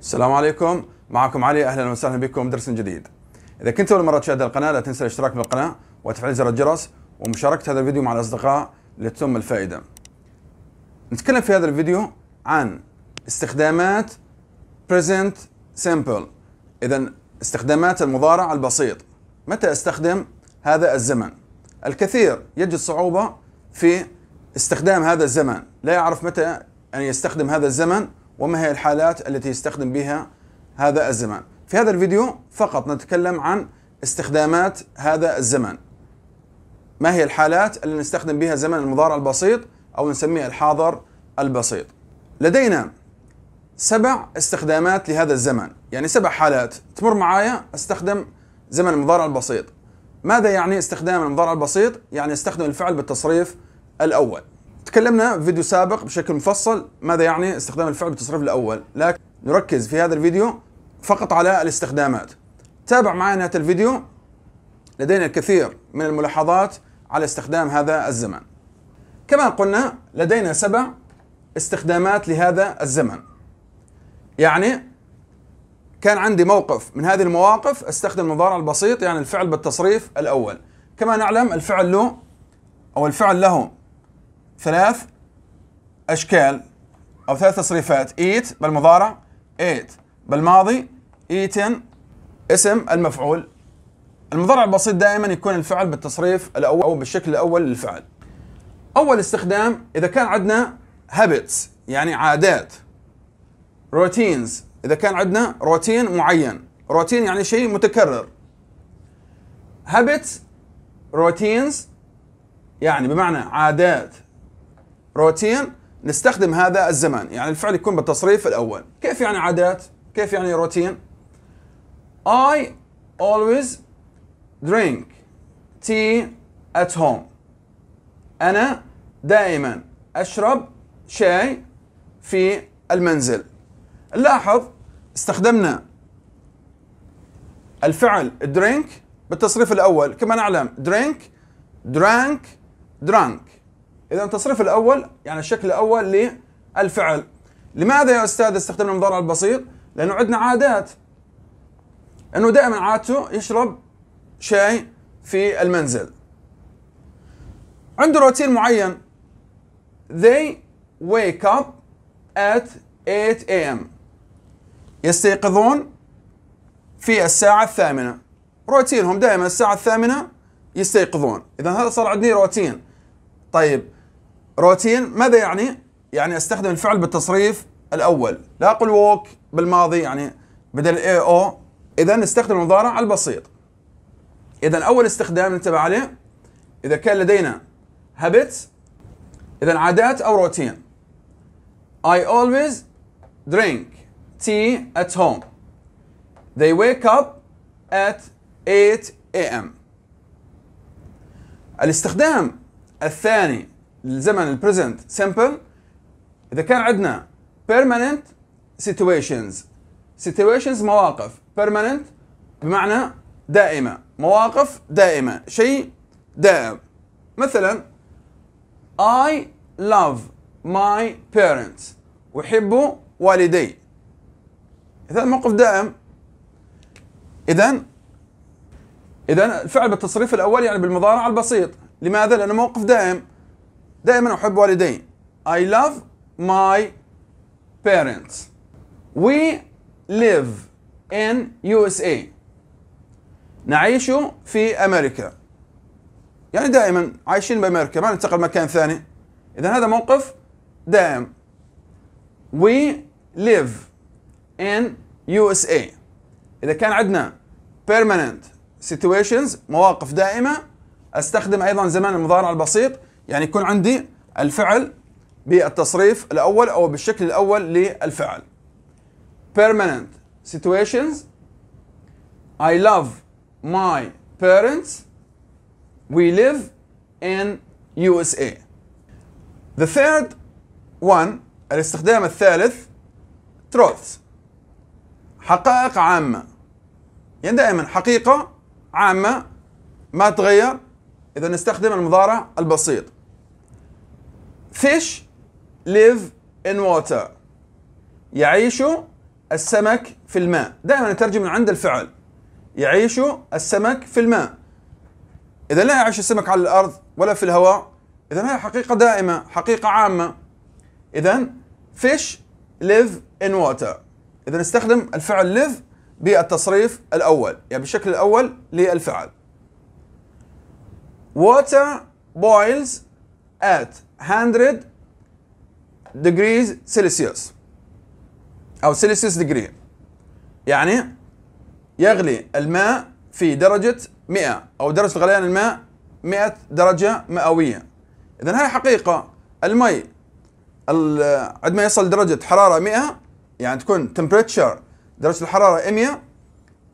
السلام عليكم معكم علي اهلا وسهلا بكم درس جديد اذا كنت اول مره تشاهد القناه لا تنسى الاشتراك بالقناه وتفعيل زر الجرس ومشاركه هذا الفيديو مع الاصدقاء لتتم الفائده نتكلم في هذا الفيديو عن استخدامات present simple اذا استخدامات المضارع البسيط متى استخدم هذا الزمن الكثير يجد صعوبه في استخدام هذا الزمن لا يعرف متى ان يستخدم هذا الزمن وما هي الحالات التي يستخدم بها هذا الزمان في هذا الفيديو فقط نتكلم عن استخدامات هذا الزمن ما هي الحالات التي نستخدم بها زمن المضارع البسيط أو نسميه الحاضر البسيط لدينا سبع استخدامات لهذا الزمن يعني سبع حالات تمر معايا استخدم زمن المضارع البسيط ماذا يعني استخدام المضارع البسيط؟ يعني استخدم الفعل بالتصريف الأول تكلمنا في فيديو سابق بشكل مفصل ماذا يعني استخدام الفعل بالتصريف الاول لكن نركز في هذا الفيديو فقط على الاستخدامات تابع معي نهايه الفيديو لدينا الكثير من الملاحظات على استخدام هذا الزمن كما قلنا لدينا سبع استخدامات لهذا الزمن يعني كان عندي موقف من هذه المواقف استخدم المضارع البسيط يعني الفعل بالتصريف الاول كما نعلم الفعل له او الفعل له ثلاث أشكال أو ثلاث تصريفات eat بالمضارع eat بالماضي eaten اسم المفعول المضارع البسيط دائما يكون الفعل بالتصريف الأول أو بالشكل الأول للفعل أول استخدام إذا كان عندنا habits يعني عادات روتينز إذا كان عندنا روتين معين روتين يعني شيء متكرر habits روتينز يعني بمعنى عادات روتين نستخدم هذا الزمان يعني الفعل يكون بالتصريف الأول كيف يعني عادات كيف يعني روتين I always drink tea at home أنا دائما أشرب شاي في المنزل لاحظ استخدمنا الفعل drink بالتصريف الأول كما نعلم drink drank drunk اذا التصريف الاول يعني الشكل الاول للفعل لماذا يا استاذ استخدمنا المضارع البسيط لانه عندنا عادات انه دائما عادته يشرب شاي في المنزل عنده روتين معين they wake up at 8 a.m. يستيقظون في الساعة الثامنة روتينهم دائما الساعة الثامنة يستيقظون إذا هذا صار عندي روتين طيب روتين ماذا يعني؟ يعني استخدم الفعل بالتصريف الاول لا اقول ووك بالماضي يعني بدل اي او اذا استخدم المضارع البسيط اذا اول استخدام ننتبه عليه اذا كان لدينا هابت اذا عادات او روتين I always drink tea at home they wake up at 8 a.m. الاستخدام الثاني الزمن البريزنت سمبل اذا كان عندنا بيرمننت سيتويشنز سيتويشنز مواقف بيرمننت بمعنى دائمه مواقف دائمه شيء دائم مثلا I love my parents أحب والدي إذا موقف دائم إذا إذا الفعل بالتصريف الأول يعني بالمضارع البسيط لماذا؟ لأنه موقف دائم دائما أحب والدي I love my parents We live in USA نعيش في أمريكا يعني دائما عايشين بأمريكا ما ننتقل مكان ثاني إذا هذا موقف دائم We live in USA إذا كان عندنا permanent situations مواقف دائمة استخدم أيضا زمان المضارع البسيط يعني يكون عندي الفعل بالتصريف الاول او بالشكل الاول للفعل permanent situations I love my parents we live in USA the third one الاستخدام الثالث truths حقائق عامة يعني دائما حقيقة عامة ما تغير إذا نستخدم المضارع البسيط fish live in water يعيش السمك في الماء دائما نترجم من عند الفعل يعيش السمك في الماء إذا لا يعيش السمك على الأرض ولا في الهواء إذا هي حقيقة دائمة حقيقة عامة إذا fish live in water إذا نستخدم الفعل live بالتصريف الأول يعني بالشكل الأول للفعل water boils at 100 ديجريز سيلسيوس او سيلسيوس ديجري يعني يغلي الماء في درجة 100 او درجة غليان الماء 100 درجة مئوية اذا هاي حقيقة المي عندما يصل درجة حرارة 100 يعني تكون تمبريتشر درجة الحرارة 100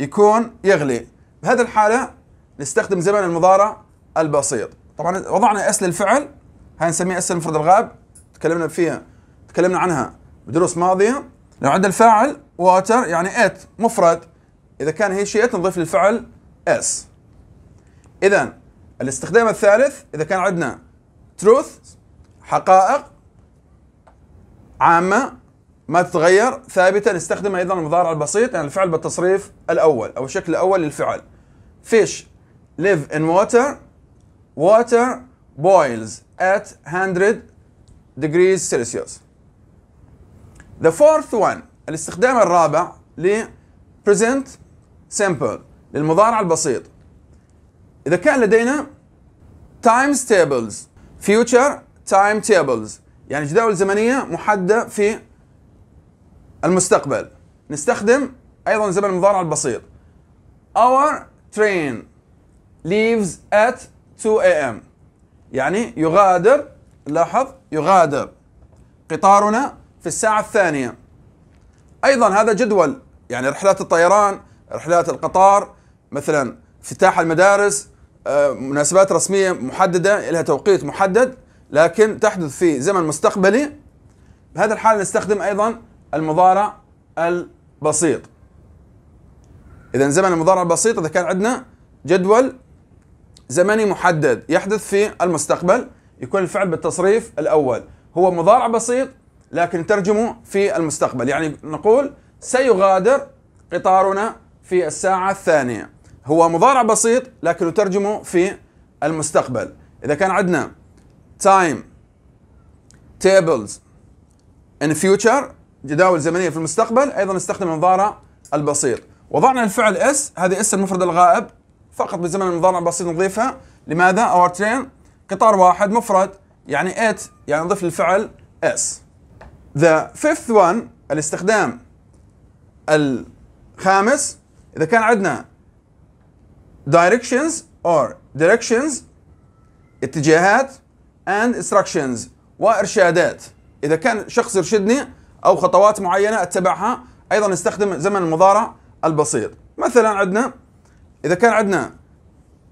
يكون يغلي بهذه الحالة نستخدم زمن المضارع البسيط طبعا وضعنا اس للفعل هاي نسميها اسم مفرد الغائب تكلمنا فيها تكلمنا عنها بدروس ماضيه لو عندنا الفاعل واتر يعني ات مفرد اذا كان هي شيء نضيف للفعل اس اذا الاستخدام الثالث اذا كان عندنا تروث حقائق عامه ما تتغير ثابته نستخدم ايضا المضارع البسيط يعني الفعل بالتصريف الاول او الشكل الاول للفعل fish live in water water boils at 100 degrees Celsius. The fourth one الاستخدام الرابع ل present simple للمضارع البسيط. إذا كان لدينا times tables future time tables يعني جداول زمنية محددة في المستقبل نستخدم أيضا زمن المضارع البسيط. Our train leaves at 2 a.m. يعني يغادر لاحظ يغادر قطارنا في الساعة الثانية أيضا هذا جدول يعني رحلات الطيران رحلات القطار مثلا افتتاح المدارس آه، مناسبات رسمية محددة لها توقيت محدد لكن تحدث في زمن مستقبلي بهذا الحال نستخدم أيضا المضارع البسيط إذا زمن المضارع البسيط إذا كان عندنا جدول زمني محدد يحدث في المستقبل يكون الفعل بالتصريف الأول هو مضارع بسيط لكن ترجمه في المستقبل يعني نقول سيغادر قطارنا في الساعة الثانية هو مضارع بسيط لكن ترجمه في المستقبل إذا كان عندنا time tables in future جداول زمنية في المستقبل أيضا نستخدم المضارع البسيط وضعنا الفعل اس هذه اس المفرد الغائب فقط بزمن المضارع البسيط نضيفها لماذا اور ترين قطار واحد مفرد يعني ات يعني نضيف للفعل اس ذا fifth وان الاستخدام الخامس اذا كان عندنا directions or directions اتجاهات and instructions وارشادات اذا كان شخص يرشدني او خطوات معينه اتبعها ايضا نستخدم زمن المضارع البسيط مثلا عندنا اذا كان عندنا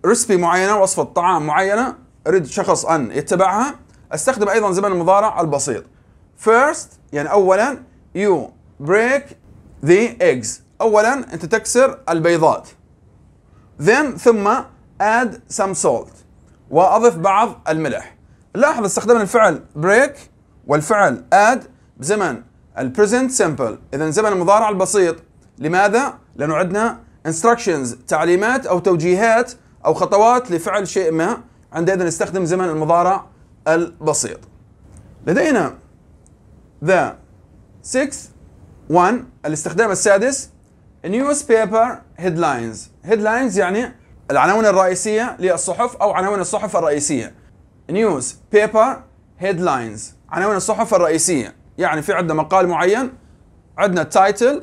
ريسبي معينه وصفه طعام معينه اريد شخص ان يتبعها استخدم ايضا زمن المضارع البسيط first يعني اولا you break the eggs اولا انت تكسر البيضات then ثم add some salt واضف بعض الملح لاحظ استخدمنا الفعل break والفعل add بزمن البريزنت سمبل اذا زمن المضارع البسيط لماذا؟ لانه عندنا instructions تعليمات أو توجيهات أو خطوات لفعل شيء ما عندئذ نستخدم زمن المضارع البسيط لدينا the sixth one الاستخدام السادس newspaper headlines headlines يعني العناوين الرئيسية للصحف أو عناوين الصحف الرئيسية news paper headlines عناوين الصحف الرئيسية يعني في عندنا مقال معين عندنا title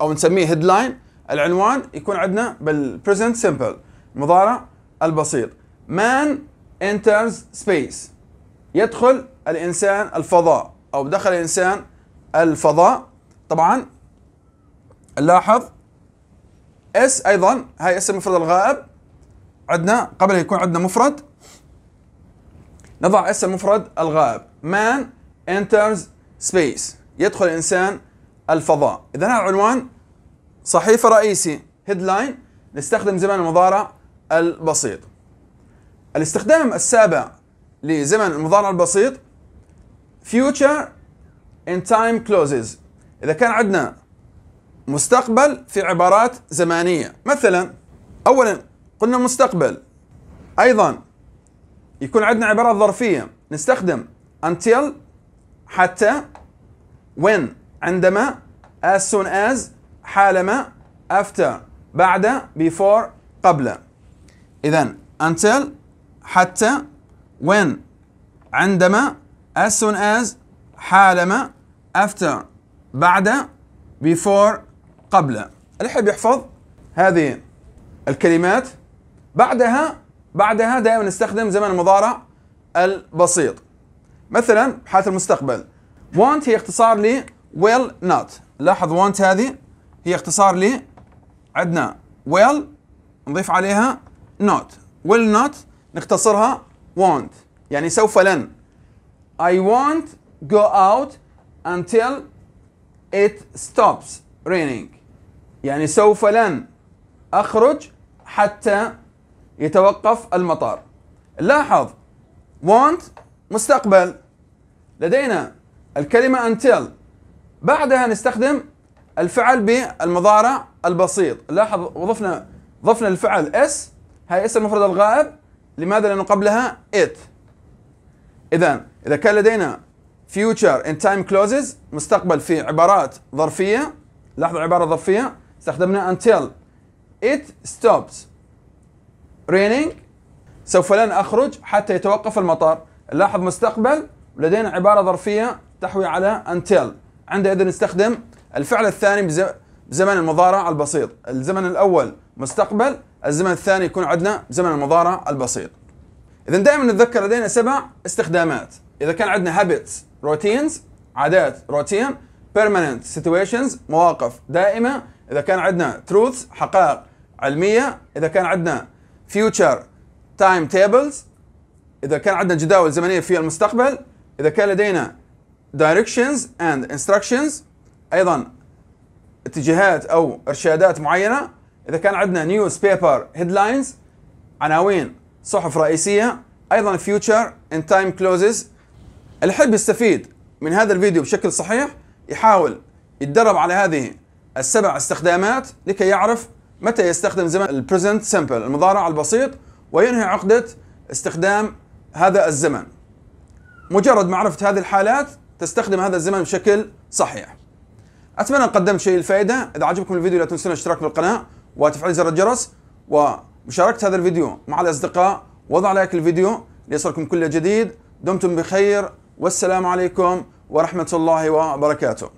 أو نسميه headline العنوان يكون عندنا بالبريزنت سمبل المضارع البسيط man enters space يدخل الانسان الفضاء او دخل الانسان الفضاء طبعا نلاحظ اس ايضا هاي اسم مفرد الغائب عندنا قبل يكون عندنا مفرد نضع اسم مفرد الغائب man enters space يدخل الانسان الفضاء اذا هذا العنوان صحيفة رئيسي هيدلاين نستخدم زمن المضارع البسيط الاستخدام السابع لزمن المضارع البسيط future in time clauses إذا كان عندنا مستقبل في عبارات زمانية مثلا أولا قلنا مستقبل أيضا يكون عندنا عبارات ظرفية نستخدم until حتى when عندما as soon as حالما after بعد before قبل إذا until حتى when عندما as soon as حالما after بعد before قبل اللي يحب يحفظ هذه الكلمات بعدها بعدها دائما نستخدم زمن المضارع البسيط مثلا حالة المستقبل want هي اختصار ل will not لاحظ want هذه هي اختصار ل عندنا will نضيف عليها not will not نختصرها won't يعني سوف لن I won't go out until it stops raining يعني سوف لن أخرج حتى يتوقف المطار لاحظ want مستقبل لدينا الكلمة until بعدها نستخدم الفعل بالمضارع البسيط لاحظ وضفنا ضفنا الفعل اس هاي اس المفرد الغائب لماذا لانه قبلها it اذا اذا كان لدينا future in time clauses مستقبل في عبارات ظرفيه لاحظوا عباره ظرفيه استخدمنا until it stops raining سوف لن اخرج حتى يتوقف المطر لاحظ مستقبل لدينا عباره ظرفيه تحوي على until عندئذ نستخدم الفعل الثاني بزمن المضارع البسيط الزمن الأول مستقبل الزمن الثاني يكون عندنا زمن المضارع البسيط إذا دائما نتذكر لدينا سبع استخدامات إذا كان عندنا habits روتينز عادات روتين permanent situations مواقف دائمة إذا كان عندنا truths حقائق علمية إذا كان عندنا future time tables إذا كان عندنا جداول زمنية في المستقبل إذا كان لدينا directions and instructions ايضا اتجاهات او ارشادات معينه اذا كان عندنا نيوز بيبر هيدلاينز عناوين صحف رئيسيه ايضا فيوتشر ان تايم كلوزز اللي يحب يستفيد من هذا الفيديو بشكل صحيح يحاول يتدرب على هذه السبع استخدامات لكي يعرف متى يستخدم زمن البريزنت سمبل المضارع البسيط وينهي عقدة استخدام هذا الزمن مجرد معرفة هذه الحالات تستخدم هذا الزمن بشكل صحيح اتمنى ان قدمت شيء الفائده اذا عجبكم الفيديو لا تنسون الاشتراك بالقناه وتفعيل زر الجرس ومشاركه هذا الفيديو مع الاصدقاء وضع لايك الفيديو ليصلكم كل جديد دمتم بخير والسلام عليكم ورحمه الله وبركاته